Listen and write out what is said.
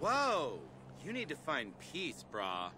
Whoa! You need to find peace, brah.